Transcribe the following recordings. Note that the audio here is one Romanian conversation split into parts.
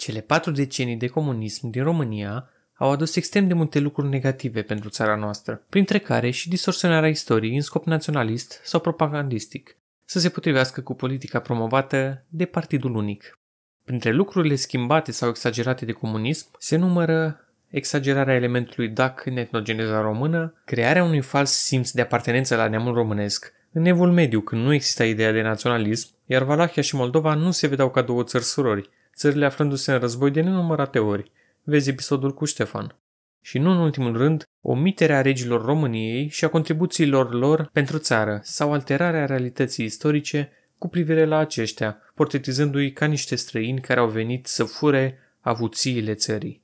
Cele patru decenii de comunism din România au adus extrem de multe lucruri negative pentru țara noastră, printre care și distorsionarea istoriei în scop naționalist sau propagandistic, să se potrivească cu politica promovată de Partidul Unic. Printre lucrurile schimbate sau exagerate de comunism se numără exagerarea elementului DAC în etnogeneza română, crearea unui fals simț de apartenență la neamul românesc, în evul mediu când nu exista ideea de naționalism, iar Valahia și Moldova nu se vedeau ca două țări surori, țările aflându-se în război de nenumărate ori. Vezi episodul cu Ștefan. Și nu în ultimul rând, omiterea regilor României și a contribuțiilor lor pentru țară sau alterarea realității istorice cu privire la aceștia, portretizându-i ca niște străini care au venit să fure avuțiile țării.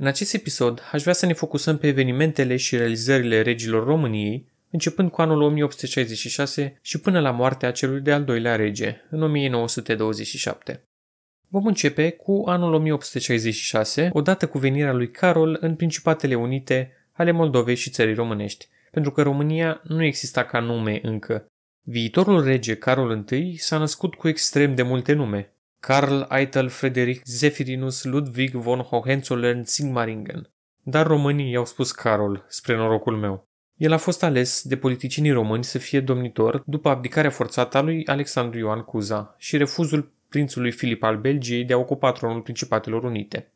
În acest episod, aș vrea să ne focusăm pe evenimentele și realizările regilor României, începând cu anul 1866 și până la moartea celui de-al doilea rege, în 1927. Vom începe cu anul 1866, odată cu venirea lui Carol în Principatele Unite ale Moldovei și țării românești, pentru că România nu exista ca nume încă. Viitorul rege Carol I s-a născut cu extrem de multe nume. Carl Eitel Frederick Zephyrinus Ludwig von Hohenzollern-Sigmaringen. Dar românii i-au spus Carol, spre norocul meu. El a fost ales de politicienii români să fie domnitor după abdicarea forțată a lui Alexandru Ioan Cuza și refuzul prințului Filip al Belgiei de a ocupa tronul Principatelor Unite.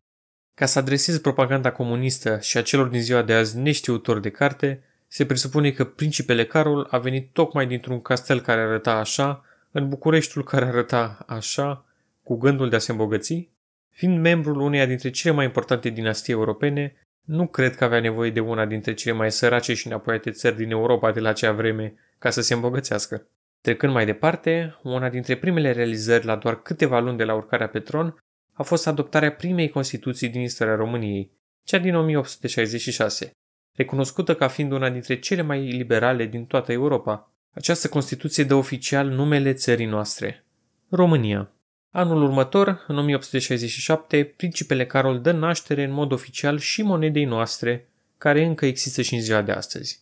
Ca să adreseze propaganda comunistă și a celor din ziua de azi neștiutori de carte, se presupune că principele Carol a venit tocmai dintr-un castel care arăta așa, în Bucureștiul care arăta așa, cu gândul de a se îmbogăți? Fiind membrul uneia dintre cele mai importante dinastii europene, nu cred că avea nevoie de una dintre cele mai sărace și înapoiate țări din Europa de la acea vreme ca să se îmbogățească. Trecând mai departe, una dintre primele realizări la doar câteva luni de la urcarea pe tron a fost adoptarea primei Constituții din istoria României, cea din 1866. Recunoscută ca fiind una dintre cele mai liberale din toată Europa, această Constituție dă oficial numele țării noastre, România. Anul următor, în 1867, principele Carol dă naștere în mod oficial și monedei noastre, care încă există și în ziua de astăzi,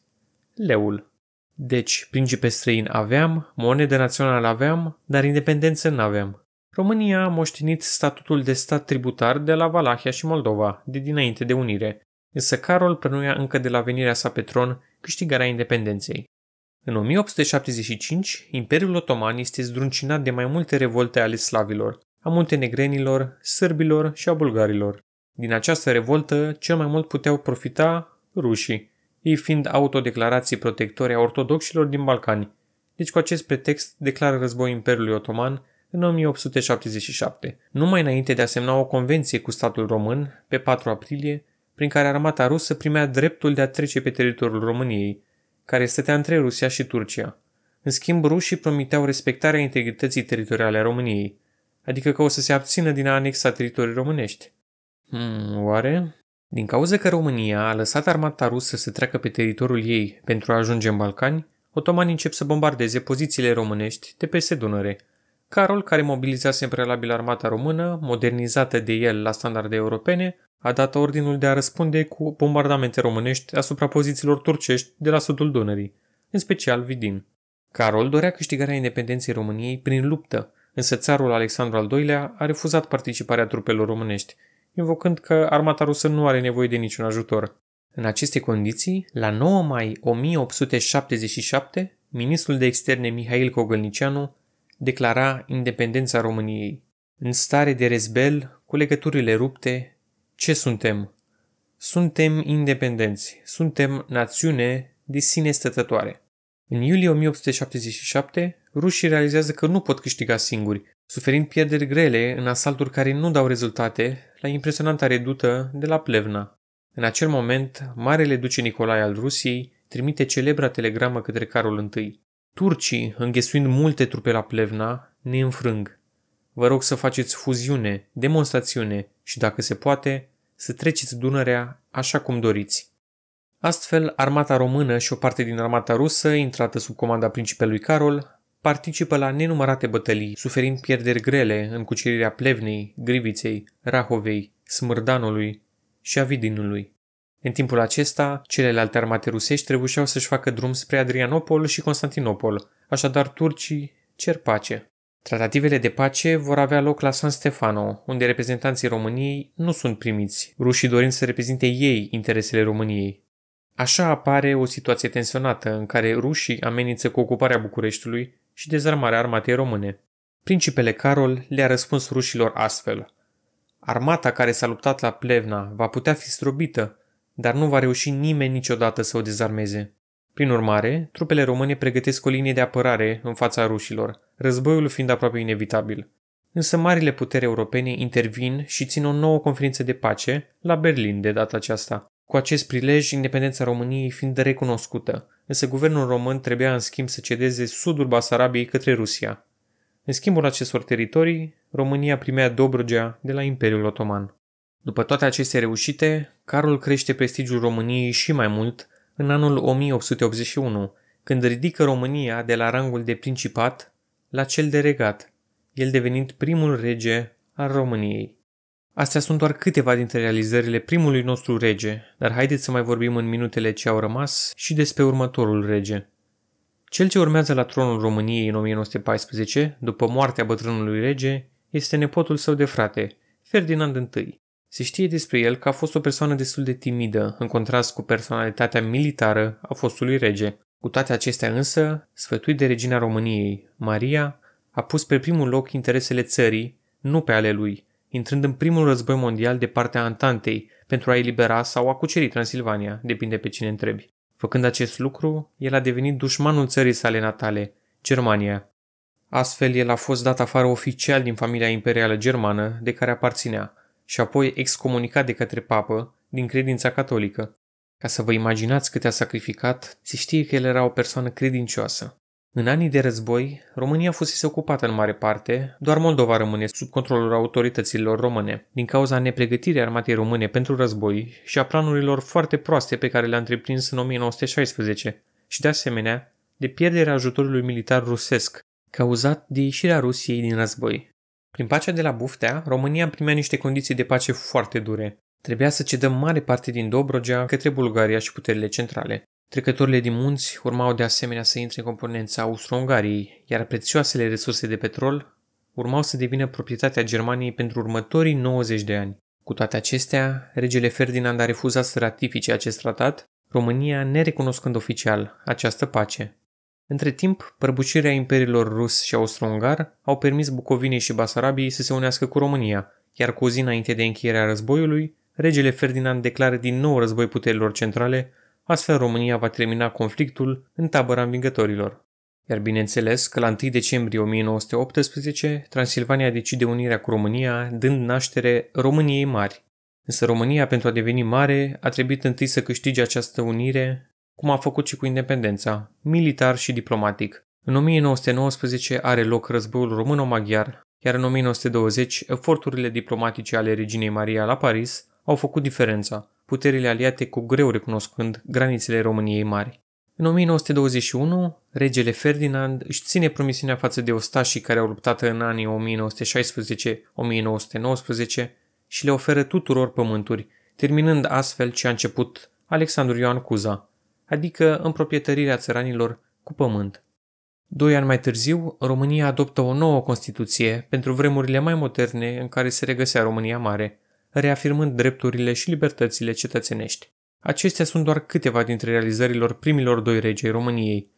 leul. Deci, principe străin aveam, monedă națională aveam, dar independență nu aveam. România a moștenit statutul de stat tributar de la Valahia și Moldova, de dinainte de unire, însă Carol prănuia încă de la venirea sa pe tron câștigarea independenței. În 1875, Imperiul Otoman este zdruncinat de mai multe revolte ale slavilor, a muntenegrenilor, sârbilor și a bulgarilor. Din această revoltă, cel mai mult puteau profita rușii ei fiind autodeclarații protectori a ortodoxilor din Balcani. Deci cu acest pretext declară război Imperiului Otoman în 1877, numai înainte de a semna o convenție cu statul român, pe 4 aprilie, prin care armata rusă primea dreptul de a trece pe teritoriul României, care stătea între Rusia și Turcia. În schimb, rușii promiteau respectarea integrității teritoriale a României, adică că o să se abțină din a anexa teritorii românești. Hmm, oare? Din cauza că România a lăsat armata rusă să treacă pe teritoriul ei pentru a ajunge în Balcani, otomanii încep să bombardeze pozițiile românești de peste Dunăre. Carol, care mobilizase în prealabil armata română, modernizată de el la standarde europene, a dat ordinul de a răspunde cu bombardamente românești asupra pozițiilor turcești de la sudul Dunării, în special Vidin. Carol dorea câștigarea independenței României prin luptă, însă țarul Alexandru al II-lea a refuzat participarea trupelor românești – invocând că armata rusă nu are nevoie de niciun ajutor. În aceste condiții, la 9 mai 1877, ministrul de externe Mihail Cogălnicianu declara independența României. În stare de rezbel, cu legăturile rupte, ce suntem? Suntem independenți, suntem națiune de sine stătătoare. În iulie 1877, rușii realizează că nu pot câștiga singuri, suferind pierderi grele în asalturi care nu dau rezultate la impresionanta redută de la Plevna. În acel moment, marele duce Nicolae al Rusiei trimite celebra telegramă către Carol I. Turcii, înghesuind multe trupe la Plevna, ne înfrâng. Vă rog să faceți fuziune, demonstrațiune și, dacă se poate, să treceți Dunărea așa cum doriți. Astfel, armata română și o parte din armata rusă, intrată sub comanda principelui Carol, Participă la nenumărate bătălii, suferind pierderi grele în cucerirea Plevnei, Griviței, Rahovei, Smârdanului și Avidinului. În timpul acesta, celelalte armate rusești trebuiau să-și facă drum spre Adrianopol și Constantinopol, așadar turcii cer pace. Tratativele de pace vor avea loc la San Stefano, unde reprezentanții României nu sunt primiți, rușii dorind să reprezinte ei interesele României. Așa apare o situație tensionată în care rușii amenință cu ocuparea Bucureștiului și dezarmarea armatei române. Principele Carol le-a răspuns rușilor astfel. Armata care s-a luptat la Plevna va putea fi strobită, dar nu va reuși nimeni niciodată să o dezarmeze. Prin urmare, trupele române pregătesc o linie de apărare în fața rușilor, războiul fiind aproape inevitabil. Însă marile puteri europene intervin și țin o nouă conferință de pace la Berlin de data aceasta, cu acest prilej independența României fiind recunoscută, însă guvernul român trebuia în schimb să cedeze sudul Basarabiei către Rusia. În schimbul acestor teritorii, România primea Dobrogea de la Imperiul Otoman. După toate aceste reușite, Carol crește prestigiul României și mai mult în anul 1881, când ridică România de la rangul de principat la cel de regat, el devenind primul rege al României. Astea sunt doar câteva dintre realizările primului nostru rege, dar haideți să mai vorbim în minutele ce au rămas și despre următorul rege. Cel ce urmează la tronul României în 1914, după moartea bătrânului rege, este nepotul său de frate, Ferdinand I. Se știe despre el că a fost o persoană destul de timidă, în contrast cu personalitatea militară a fostului rege. Cu toate acestea însă, sfătuit de regina României, Maria, a pus pe primul loc interesele țării, nu pe ale lui – intrând în primul război mondial de partea Antantei pentru a elibera sau a cuceri Transilvania, depinde pe cine întrebi. Făcând acest lucru, el a devenit dușmanul țării sale natale, Germania. Astfel, el a fost dat afară oficial din familia imperială germană de care aparținea și apoi excomunicat de către papă din credința catolică. Ca să vă imaginați cât a sacrificat, se știe că el era o persoană credincioasă. În anii de război, România fusese ocupată în mare parte, doar Moldova rămâne sub controlul autorităților române, din cauza nepregătirii armatei române pentru război și a planurilor foarte proaste pe care le-a întreprins în 1916 și, de asemenea, de pierderea ajutorului militar rusesc, cauzat de ieșirea Rusiei din război. Prin pacea de la Buftea, România primea niște condiții de pace foarte dure. Trebuia să cedăm mare parte din Dobrogea către Bulgaria și puterile centrale. Trecătorile din munți urmau de asemenea să intre în componența Austro-Ungariei, iar prețioasele resurse de petrol urmau să devină proprietatea Germaniei pentru următorii 90 de ani. Cu toate acestea, regele Ferdinand a refuzat să ratifice acest tratat, România nerecunoscând oficial această pace. Între timp, prăbușirea imperiilor rus și austro-ungar au permis Bucovinei și Basarabiei să se unească cu România, iar cu o zi înainte de încheierea războiului, regele Ferdinand declară din nou război puterilor centrale Astfel România va termina conflictul în tabăra învingătorilor. Iar bineînțeles că la 1 decembrie 1918 Transilvania decide unirea cu România, dând naștere României Mari. Însă România, pentru a deveni mare, a trebuit întâi să câștige această unire, cum a făcut și cu independența, militar și diplomatic. În 1919 are loc războiul româno-maghiar, iar în 1920 eforturile diplomatice ale reginei Maria la Paris au făcut diferența, puterile aliate cu greu recunoscând granițele României mari. În 1921, regele Ferdinand își ține promisiunea față de ostașii care au luptat în anii 1916-1919 și le oferă tuturor pământuri, terminând astfel ce a început Alexandru Ioan Cuza, adică împroprietărirea țăranilor cu pământ. Doi ani mai târziu, România adoptă o nouă Constituție pentru vremurile mai moderne în care se regăsea România Mare, reafirmând drepturile și libertățile cetățenești. Acestea sunt doar câteva dintre realizărilor primilor doi regi ai României.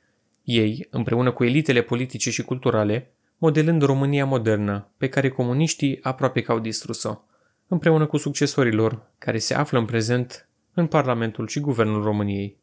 Ei, împreună cu elitele politice și culturale, modelând România modernă, pe care comuniștii aproape că au distrus-o, împreună cu succesorilor, care se află în prezent în Parlamentul și Guvernul României.